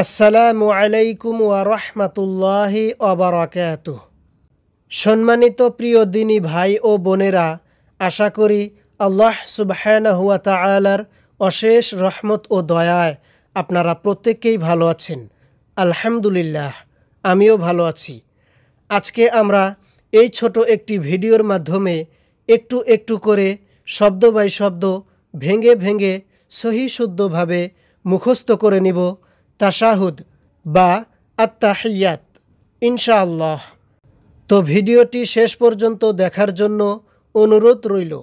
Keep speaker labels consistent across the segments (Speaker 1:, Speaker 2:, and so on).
Speaker 1: আসসালামু আলাইকুম ওয়া রাহমাতুল্লাহি সম্মানিত প্রিয় দিনী ভাই ও বোনেরা আশা করি আল্লাহ হুয়া তালার অশেষ রহমত ও দয়ায় আপনারা প্রত্যেকেই ভালো আছেন আলহামদুলিল্লাহ আমিও ভালো আছি আজকে আমরা এই ছোট একটি ভিডিওর মাধ্যমে একটু একটু করে শব্দ বাই শব্দ ভেঙে ভেঙে সহি শুদ্ধভাবে মুখস্থ করে নিব তাশাহুদ বা আত্মাহিয়াত ইনশাআল্লাহ তো ভিডিওটি শেষ পর্যন্ত দেখার জন্য অনুরোধ রইল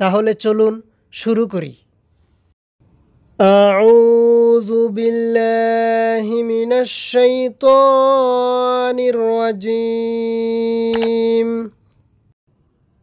Speaker 1: তাহলে চলুন শুরু করি أعوذ بالله من
Speaker 2: الشيطان الرجيم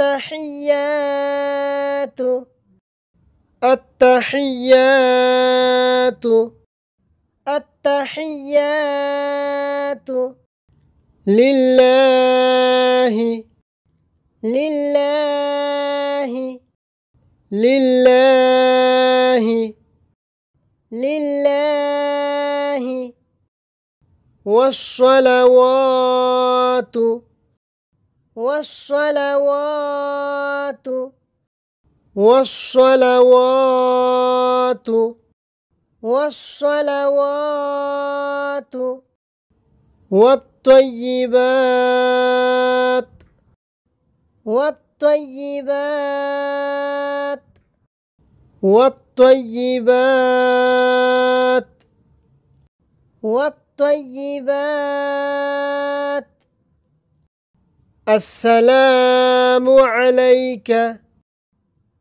Speaker 2: التحيات التحيات التحيات لله لله لله لله والصلوات والصلوات والصلوات والصلوات والطيبات والطيبات والطيبات والطيبات السلام عليك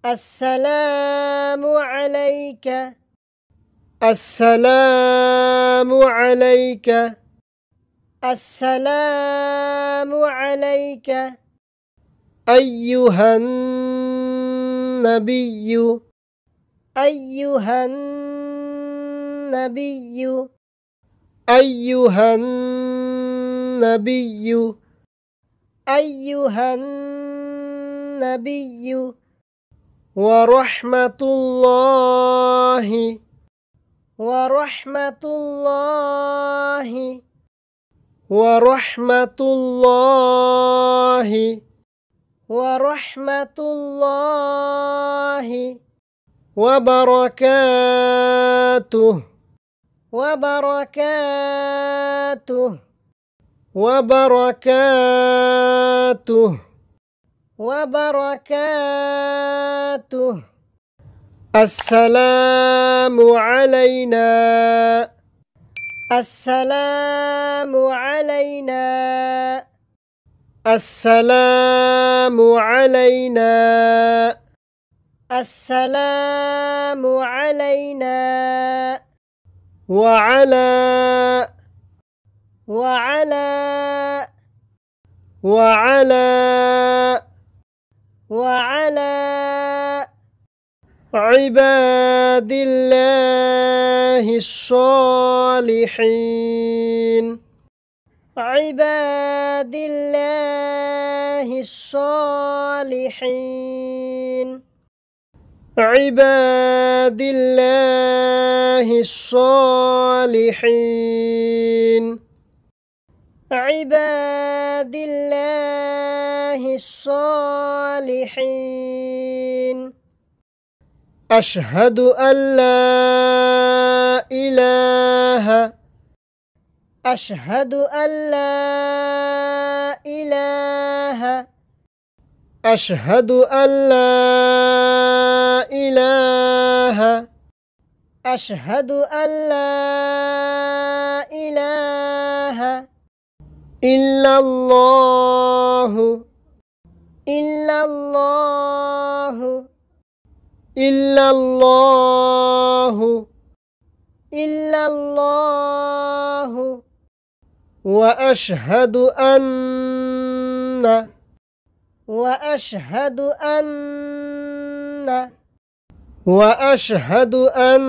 Speaker 2: السلام عليك السلام عليك السلام عليك أيها النبي أيها النبي أيها النبي أيها النبي ورحمة الله ورحمة الله ورحمة الله ورحمة الله وبركاته وبركاته وبركاته وبركاته السلام علينا السلام علينا السلام علينا السلام علينا وعلى وعلى وعلى وعلى عباد الله الصالحين عباد الله الصالحين عباد الله الصالحين عباد الله الصالحين أشهد أن لا إله أشهد أن لا إله أشهد أن لا إله أشهد أن لا إلا الله إلا الله إلا الله إلا الله وأشهد أن وأشهد أن وأشهد أن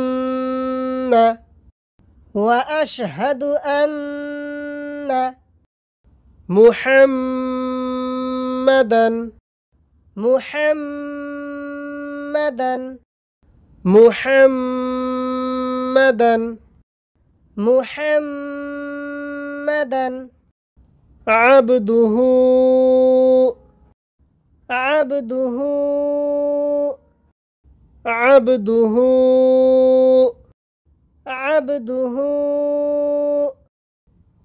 Speaker 2: وأشهد أن محمدا محمدا محمدا محمدا عبده عبده عبده عبده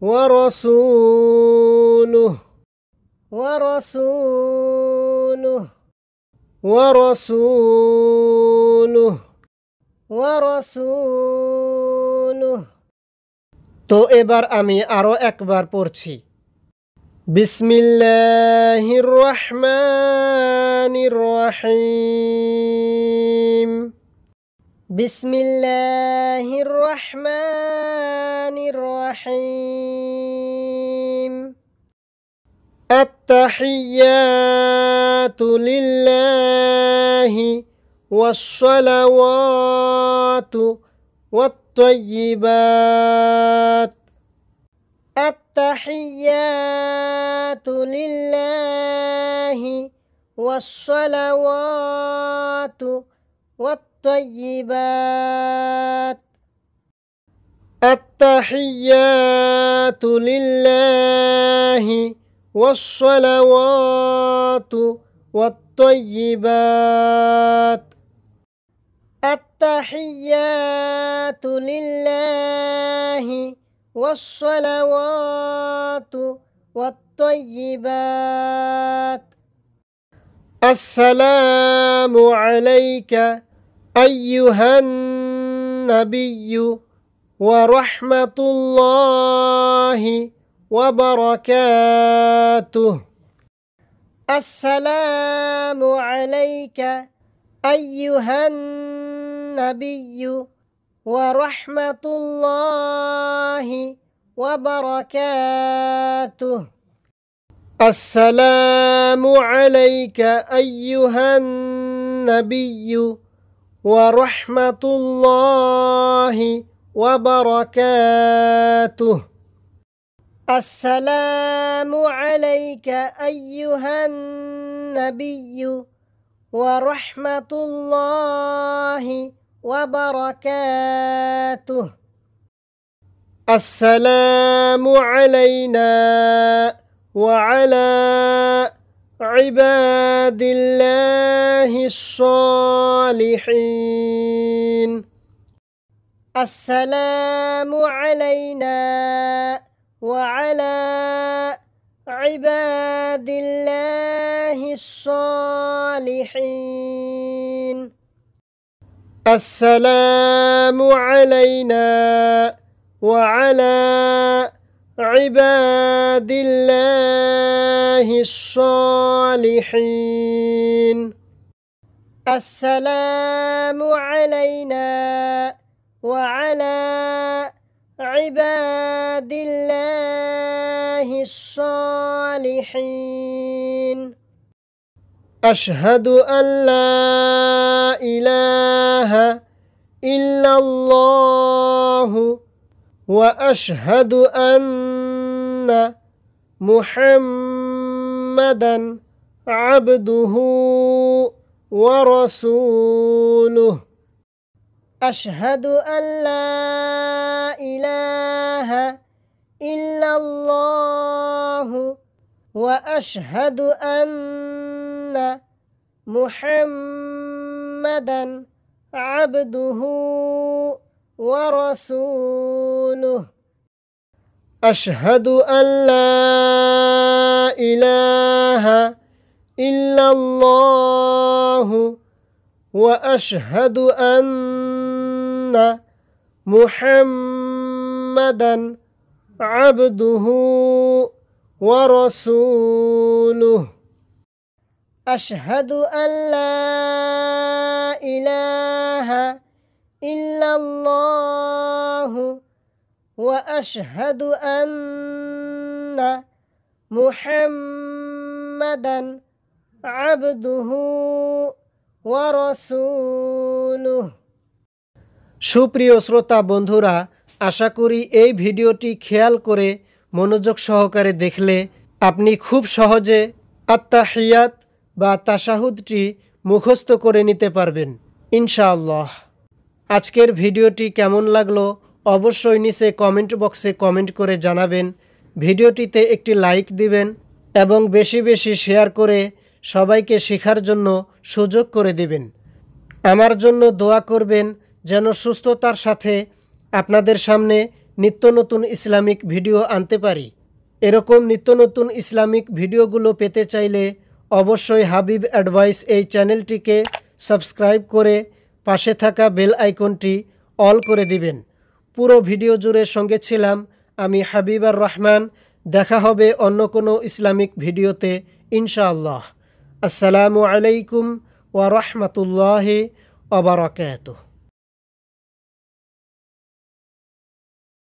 Speaker 2: ورسوله ورسوله ورسوله
Speaker 1: ورسوله تو ابر امي ارو اكبر پورچي بسم الله الرحمن الرحيم
Speaker 2: بسم الله الرحمن الرحيم التحيات لله والصلوات والطيبات التحيات لله والصلوات والطيبات الطيبات التحيات لله والصلوات والطيبات التحيات لله والصلوات والطيبات السلام عليك أيها النبي ورحمة الله وبركاته السلام عليك أيها النبي ورحمة الله وبركاته السلام عليك أيها النبي ورحمة الله وبركاته السلام عليك أيها النبي ورحمة الله وبركاته السلام علينا وعلى عباد الله الصالحين السلام علينا وعلى عباد الله الصالحين السلام علينا وعلى عباد الله الصالحين السلام علينا وعلى عباد الله الصالحين أشهد أن لا إله إلا الله وأشهد أن محمدا عبده ورسوله أشهد أن لا إله إلا الله وأشهد أن محمدا عبده ورسوله أشهد أن لا إله إلا الله وأشهد أن محمدا عبده ورسوله أشهد أن لا إله إلا إلا الله وأشهد أن محمدا عبده ورسوله
Speaker 1: সুপ্রিয় শ্রোতা বন্ধুরা আশা করি এই ভিডিওটি খেয়াল করে মনোযোগ সহকারে দেখলে আপনি খুব সহজে আত্মাহিয়াত বা তাসাহুদটি মুখস্থ করে নিতে পারবেন ইনশাআল্লাহ আজকের ভিডিওটি কেমন লাগলো অবশ্যই নিচে কমেন্ট বক্সে কমেন্ট করে জানাবেন ভিডিওটিতে একটি লাইক দিবেন এবং বেশি বেশি শেয়ার করে সবাইকে শেখার জন্য সুযোগ করে দিবেন আমার জন্য দোয়া করবেন যেন সুস্থতার সাথে আপনাদের সামনে নিত্য নতুন ইসলামিক ভিডিও আনতে পারি এরকম নিত্য নতুন ইসলামিক ভিডিওগুলো পেতে চাইলে অবশ্যই হাবিব অ্যাডভাইস এই চ্যানেলটিকে সাবস্ক্রাইব করে পাশে থাকা বেল আইকনটি অল করে দিবেন পুরো ভিডিও জুড়ে সঙ্গে ছিলাম আমি হাবিবার রহমান দেখা হবে অন্য কোনো ইসলামিক ভিডিওতে ইনশাআল্লাহ আসসালামু আলাইকুম ওয়া রাহমাতুল্লাহি ওয়া বারাকাতুহু